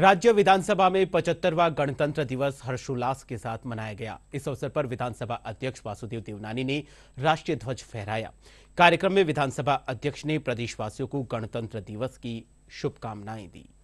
राज्य विधानसभा में पचहत्तरवा गणतंत्र दिवस हर्षोल्लास के साथ मनाया गया इस अवसर पर विधानसभा अध्यक्ष वासुदेव देवनानी ने राष्ट्रीय ध्वज फहराया कार्यक्रम में विधानसभा अध्यक्ष ने प्रदेशवासियों को गणतंत्र दिवस की शुभकामनाएं दी